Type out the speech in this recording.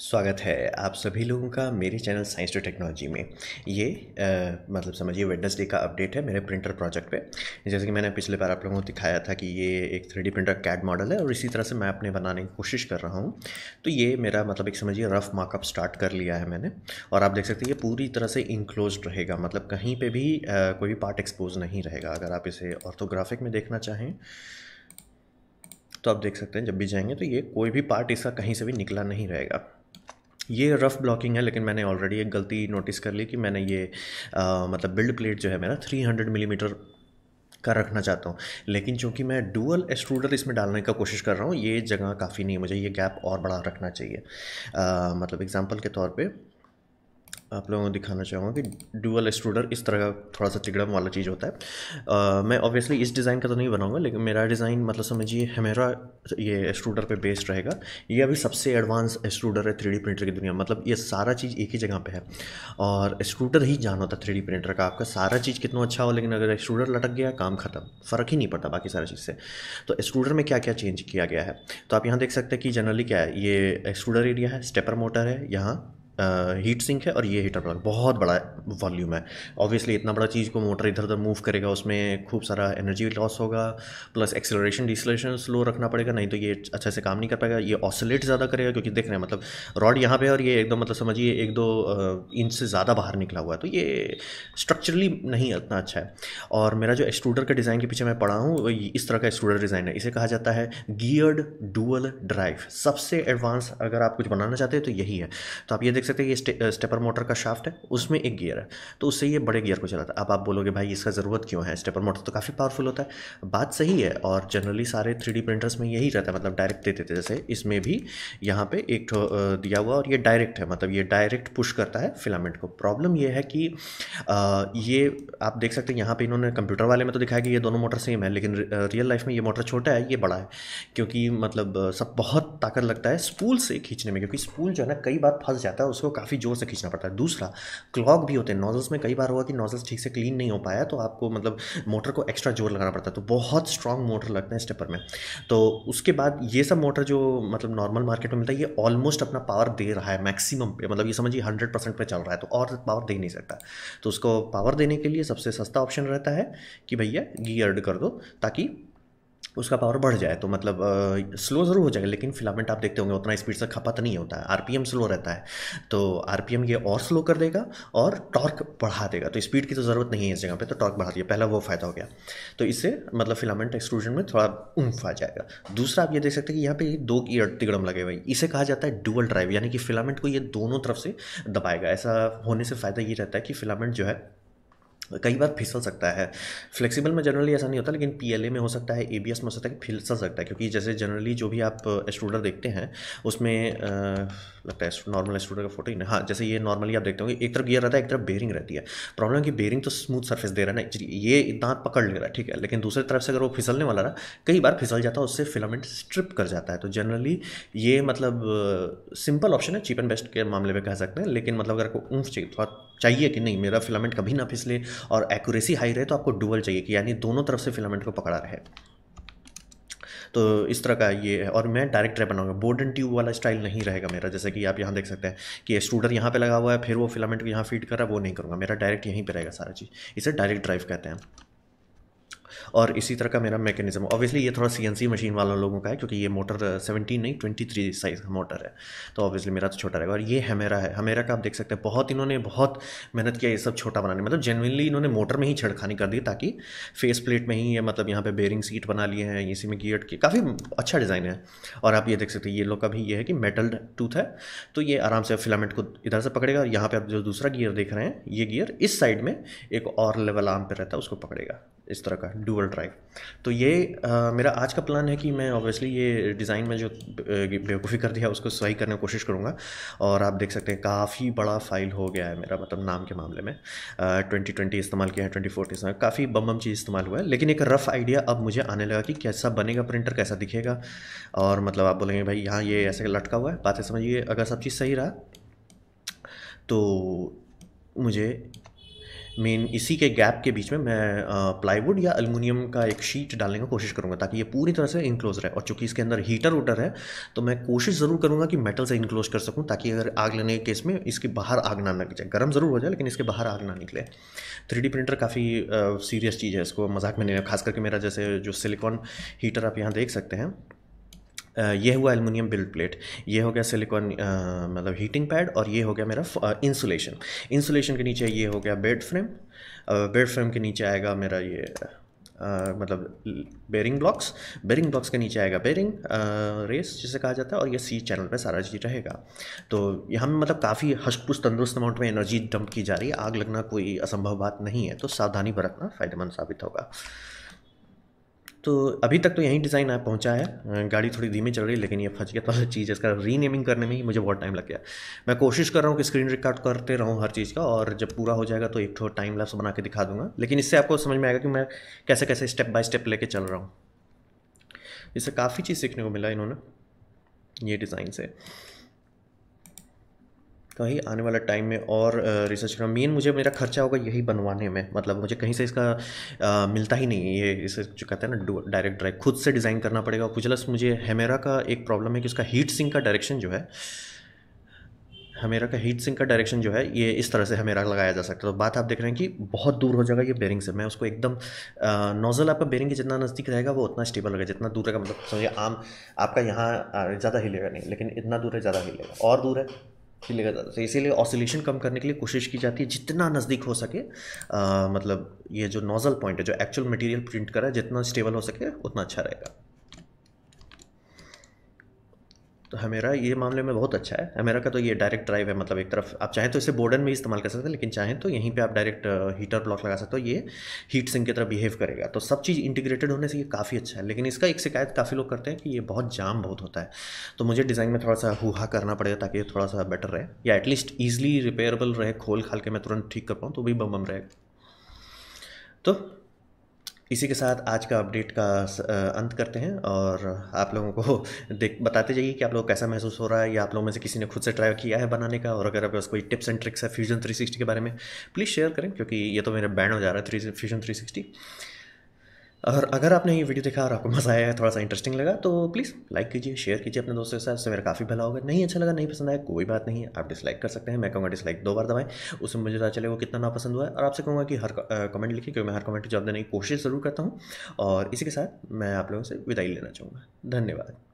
स्वागत है आप सभी लोगों का मेरे चैनल साइंस टू टेक्नोलॉजी में ये आ, मतलब समझिए वेडनेसडे का अपडेट है मेरे प्रिंटर प्रोजेक्ट पे जैसे कि मैंने पिछले बार आप लोगों को दिखाया था कि ये एक थ्री प्रिंटर कैड मॉडल है और इसी तरह से मैं अपने बनाने की कोशिश कर रहा हूँ तो ये मेरा मतलब एक समझिए रफ मार्कअप स्टार्ट कर लिया है मैंने और आप देख सकते हैं ये पूरी तरह से इंक्लोज रहेगा मतलब कहीं पर भी आ, कोई भी पार्ट एक्सपोज नहीं रहेगा अगर आप इसे ऑर्थोग्राफिक में देखना चाहें तो आप देख सकते हैं जब भी जाएंगे तो ये कोई भी पार्ट इसका कहीं से भी निकला नहीं रहेगा ये रफ़ ब्लॉकिंग है लेकिन मैंने ऑलरेडी एक गलती नोटिस कर ली कि मैंने ये आ, मतलब बिल्ड प्लेट जो है मेरा 300 मिलीमीटर mm का रखना चाहता हूँ लेकिन चूंकि मैं डुअल एक्सट्रूडर इसमें डालने का कोशिश कर रहा हूँ ये जगह काफ़ी नहीं है मुझे ये गैप और बड़ा रखना चाहिए आ, मतलब एग्ज़ाम्पल के तौर पर आप लोगों को दिखाना चाहूँगा कि डुअल एक्सट्रूडर इस तरह का थोड़ा सा तिगड़म वाला चीज़ होता है आ, मैं ऑब्वियसली इस डिज़ाइन का तो नहीं बनाऊंगा लेकिन मेरा डिज़ाइन मतलब समझिए हमेरा ये एक्सट्रूडर पे बेस्ड रहेगा ये अभी सबसे एडवांस एक्सट्रूडर है थ्री प्रिंटर की दुनिया मतलब ये सारा चीज़ एक ही जगह पर है और एक्सट्रूडर ही जान होता थ्री प्रिंटर का आपका सारा चीज़ कितना अच्छा हो लेकिन अगर एक्सट्रूडर लटक गया काम ख़त्म फ़र्क ही नहीं पड़ता बाकी सारा चीज़ से तो एक्सट्रूडर में क्या क्या चेंज किया गया है तो आप यहाँ देख सकते हैं कि जनरली क्या है ये एक्सट्रूडर एरिया है स्टेपर मोटर है यहाँ हीट सिंक है और ये हीटर प्लग बहुत बड़ा वॉल्यूम है ऑब्वियसली इतना बड़ा चीज़ को मोटर इधर उधर मूव करेगा उसमें खूब सारा एनर्जी लॉस होगा प्लस एक्सेलरेशन डिसलेशन स्लो रखना पड़ेगा नहीं तो ये अच्छे से काम नहीं कर पाएगा ये ऑसिलेट ज़्यादा करेगा क्योंकि देख रहे हैं मतलब रॉड यहाँ पे और ये एकदम मतलब समझिए एक दो इंच से ज़्यादा बाहर निकला हुआ है तो ये स्ट्रक्चरली नहीं इतना अच्छा है और मेरा जो एक्सट्रूडर का डिज़ाइन के पीछे मैं पढ़ा हूँ इस तरह का स्टूडर डिज़ाइन है इसे कहा जाता है गियर्ड डुअल ड्राइव सबसे एडवांस अगर आप कुछ बनाना चाहते हैं तो यही है तो आप ये देख सकते हैं ये स्टेपर मोटर का शाफ्ट है उसमें एक गियर है तो उससे ये बड़े गियर को चलाता है अब आप बोलोगे भाई इसका ज़रूरत क्यों है स्टेपर मोटर तो काफ़ी पावरफुल होता है बात सही है और जनरली सारे थ्री प्रिंटर्स में यही रहता है मतलब डायरेक्ट देते थे जैसे इसमें भी यहाँ पर एक दिया हुआ और ये डायरेक्ट है मतलब ये डायरेक्ट पुश करता है फिलामेंट को प्रॉब्लम ये है कि ये आप देख सकते हैं यहाँ पर इन्होंने कंप्यूटर वाले में तो दिखाया कि ये दोनों मोटर सेम है लेकिन रियल लाइफ में ये मोटर छोटा है ये बड़ा है क्योंकि मतलब सब बहुत ताकत लगता है स्पूल से खींचने में क्योंकि स्पूल जो है ना कई बार फंस जाता है उसको काफ़ी जोर से खींचना पड़ता है दूसरा क्लॉग भी होते हैं नोजल्स में कई बार हुआ कि नोजल्स ठीक से क्लीन नहीं हो पाया तो आपको मतलब मोटर को एक्स्ट्रा जोर लगाना पड़ता है तो बहुत स्ट्रांग मोटर लगते हैं स्टेपर में तो उसके बाद ये सब मोटर जो मतलब नॉर्मल मार्केट में मिलता है ये ऑलमोस्ट अपना पावर दे रहा है मैक्सिमम पे मतलब ये समझिए हंड्रेड परसेंट पर चल रहा है तो और पावर दे नहीं सकता तो उसको पावर देने के लिए सबसे सस्ता ऑप्शन रहता है कि भैया गियर्ड कर दो ताकि उसका पावर बढ़ जाए तो मतलब स्लो ज़रूर हो जाएगा लेकिन फिलामेंट आप देखते होंगे उतना स्पीड से खपत नहीं होता है आर स्लो रहता है तो आर ये और स्लो कर देगा और टॉर्क बढ़ा देगा तो स्पीड की तो ज़रूरत नहीं है इस जगह पे तो टॉर्क बढ़ा दिया पहला वो फ़ायदा हो गया तो इससे मतलब फिलामेंट एक्सक्रूजन में थोड़ा उम्फ आ जाएगा दूसरा आप ये देख सकते हैं कि यहाँ पे दो ईयर तिगड़म लगे हुए इसे कहा जाता है डुअल ड्राइव यानी कि फिलामेंट को ये दोनों तरफ से दबाएगा ऐसा होने से फ़ायदा ये रहता है कि फिलामेंट जो है कई बार फिसल सकता है फ्लेक्सिबल में जनरली ऐसा नहीं होता लेकिन पी में हो सकता है ए में हो सकता है फिसल सकता है क्योंकि जैसे जनरली जो भी आप स्टूडर देखते हैं उसमें आ, लगता है नॉर्मल स्टूडर का फोटो ही ना हाँ जैसे ये नॉर्मली आप देखते होंगे एक तरफ गियर रहता है एक तरफ बेरिंग रहती है प्रॉब्लम की बेरिंग तो स्मूथ सर्फेस दे रहा है ना ये दांत पकड़ ले रहा है ठीक है लेकिन दूसरी तरफ से अगर वो फिसलने वाला रहा कई बार फिसल जाता है उससे फिलामेंट स्ट्रिप कर जाता है तो जनरली ये मतलब सिंपल ऑप्शन है चीप एंड बेस्ट के मामले में कह सकते हैं लेकिन मतलब अगर आपको ऊँफ चाहिए थोड़ा तो चाहिए कि नहीं मेरा फिलामेंट कभी ना फिसले और एक्यूरेसी हाई रहे तो आपको डुअल चाहिए कि यानी दोनों तरफ से फिलामेंट को पकड़ा रहे तो इस तरह का ये है और मैं डायरेक्ट ट्रैप बनाऊंगा बोर्ड एंड ट्यूब वाला स्टाइल नहीं रहेगा मेरा जैसे कि आप यहाँ देख सकते हैं कि स्टूडर यहाँ पे लगा हुआ है फिर वो फिलामेंट को यहाँ फीड कर रहा है वो नहीं करूँगा मेरा डायरेक्ट यहीं पे रहेगा सारा चीज़ इसे डायरेक्ट ड्राइव कहते हैं और इसी तरह का मेरा मैकेनिज्म ऑब्वियसली ये थोड़ा सीएनसी मशीन वालों लोगों का है क्योंकि ये मोटर सेवनटीन uh, नहीं ट्वेंटी थ्री साइज़ का मोटर है तो ऑब्वियसली मेरा तो छोटा रहेगा और ये हमेरा है हमेरा का आप देख सकते हैं बहुत इन्होंने बहुत मेहनत किया ये सब छोटा बनाने मतलब जेनविनली इन्होंने मोटर में ही छेड़खानी कर दी ताकि फेस प्लेट में ही ये मतलब यहाँ पर बेरिंग सीट बना लिए हैं इसी में गियर के काफ़ी अच्छा डिज़ाइन है और आप ये देख सकते हैं ये लोग का भी ये है कि मेटल टूथ है तो ये आराम से फिलामेंट को इधर से पकड़ेगा और यहाँ पर आप जो दूसरा गियर देख रहे हैं ये गियर इस साइड में एक और लेवल आर्म पर रहता है उसको पकड़ेगा इस तरह का डुअल ड्राइव तो ये आ, मेरा आज का प्लान है कि मैं ऑब्वियसली ये डिज़ाइन में जो बेवकूफ़ी कर दिया उसको सही करने की कोशिश करूँगा और आप देख सकते हैं काफ़ी बड़ा फाइल हो गया है मेरा मतलब नाम के मामले में ट्वेंटी ट्वेंटी इस्तेमाल किया है ट्वेंटी फोर्टी इस्तेमाल काफ़ी बम बम चीज़ इस्तेमाल हुआ है लेकिन एक रफ़ आइडिया अब मुझे आने लगा कि कैसा बनेगा प्रिंटर कैसा दिखेगा और मतलब आप बोलेंगे भाई यहाँ ये ऐसे लटका हुआ है बातें समझिए अगर सब चीज़ सही रहा तो मुझे मेन इसी के गैप के बीच में मैं प्लाईवुड या अलमिनियम का एक शीट डालने का कोशिश करूँगा ताकि ये पूरी तरह से इंक्लोज रहे और चूंकि इसके अंदर हीटर वूटर है तो मैं कोशिश ज़रूर करूँगा कि मेटल से इंक्लोज कर सकूँ ताकि अगर आग लेने के केस में इसके बाहर आग ना लग जाए गर्म ज़रूर हो जाए लेकिन इसके बाहर आग ना निकले थ्री प्रिंटर काफ़ी सीरियस चीज़ है इसको मजाक में नहीं खास करके मेरा जैसे जो सिलिकॉन हीटर आप यहाँ देख सकते हैं ये हुआ एलमिनियम बिल्ड प्लेट ये हो गया सिलिकॉन मतलब हीटिंग पैड और ये हो गया मेरा इंसुलेशन इंसुलेशन के नीचे ये हो गया बेड फ्रेम बेड फ्रेम के नीचे आएगा मेरा ये Uh, मतलब बेरिंग ब्लॉक्स बेरिंग ब्लॉक्स के नीचे आएगा बेरिंग रेस जिसे कहा जाता है और ये सी चैनल पे सारा चीज़ रहेगा तो यहाँ मतलब काफ़ी हशपुश तंदुरुस्त अमाउंट में एनर्जी डंप की जा रही है आग लगना कोई असंभव बात नहीं है तो सावधानी बरतना फ़ायदेमंद साबित होगा तो अभी तक तो यही डिज़ाइन आ पहुंचा है गाड़ी थोड़ी धीमे चल रही है लेकिन ये फंस गया था चीज़ इसका रीनेमिंग करने में ही मुझे बहुत टाइम लग गया मैं कोशिश कर रहा हूँ कि स्क्रीन रिकॉर्ड करते रहूँ हर चीज़ का और जब पूरा हो जाएगा तो एक थोड़ा टाइम लैप्स बना के दिखा दूंगा लेकिन इससे आपको समझ में आएगा कि मैं कैसे कैसे स्टेप बाय स्टेप लेके चल रहा हूँ इससे काफ़ी चीज़ सीखने को मिला इन्होंने ये डिज़ाइन से कहीं आने वाला टाइम में और रिसर्च करना मेन मुझे मेरा खर्चा होगा यही बनवाने में मतलब मुझे कहीं से इसका आ, मिलता ही नहीं ये इसे जो कहते हैं ना डायरेक्ट ड्राइव खुद से डिज़ाइन करना पड़ेगा कुचलस मुझे हेमेरा का एक प्रॉब्लम है कि उसका हीट सिंक का डायरेक्शन जो है हमेरा का हीट सिंक का डायरेक्शन जो है ये इस तरह से हमेरा लगाया जा सकता है तो बात आप देख रहे हैं कि बहुत दूर हो जाएगा ये बेरिंग से मैं उसको एकदम नोजल आपका बेरिंग के जितना नज़दीक रहेगा वो उतना स्टेबल रहेगा जितना दूर रहेगा मतलब समझिए आम आपका यहाँ ज़्यादा हिलेगा नहीं लेकिन इतना दूर है ज़्यादा हिलेगा और दूर है हिलेगा ज़्यादा तो इसीलिए ऑसिलेशन कम करने के लिए कोशिश की जाती है जितना नज़दीक हो सके आ, मतलब ये जो नोज़ल पॉइंट है जो एक्चुअल मटेरियल प्रिंट करा है जितना स्टेबल हो सके उतना अच्छा रहेगा तो हमेरा ये मामले में बहुत अच्छा है हमेरा का तो ये डायरेक्ट ड्राइव है मतलब एक तरफ आप चाहें तो इसे बोर्डन में इस्तेमाल कर सकते हैं लेकिन चाहें तो यहीं पे आप डायरेक्ट हीटर ब्लॉक लगा सकते हो ये हीट सिंक की तरह बिहेव करेगा तो सब चीज़ इंटीग्रेटेड होने से ये काफ़ी अच्छा है लेकिन इसका एक शिकायत काफ़ी लोग करते हैं कि ये बहुत जाम बहुत होता है तो मुझे डिज़ाइन में थोड़ा सा हुहा करना पड़ेगा ताकि ये थोड़ा सा बेटर रहे या एटलीस्ट ईजिली रिपेयरेबल रहे खोल खाल के मैं तुरंत ठीक कर पाऊँ तो भी बम बम रहेगा तो इसी के साथ आज का अपडेट का अंत करते हैं और आप लोगों को देख बताते जाइए कि आप लोग कैसा महसूस हो रहा है या आप लोगों में से किसी ने खुद से ट्राई किया है बनाने का और अगर आपके पास कोई टिप्स एंड ट्रिक्स है फ्यूजन 360 के बारे में प्लीज़ शेयर करें क्योंकि ये तो मेरा बैंड हो जा रहा है थ्री फ्यूजन 360 और अगर आपने ये वीडियो देखा और आपको मज़ा आया थोड़ा सा इंटरेस्टिंग लगा तो प्लीज़ लाइक कीजिए शेयर कीजिए अपने दोस्तों के साथ इससे मेरा काफ़ी भला होगा नहीं अच्छा लगा नहीं पसंद आया कोई बात नहीं आप डिसलाइक कर सकते हैं मैं कहूँगा डिसलाइक दो बार दबाएं उसमें मुझे पता चले वो कितना नापसंद हुआ है और आपसे कहूँगा कि हर कमेंट लिखिए क्योंकि मैं हर कमेंट जवाब देने की कोशिश ज़रूर करता हूँ और इसी के साथ मैं आप लोगों से विदाई लेना चाहूँगा धन्यवाद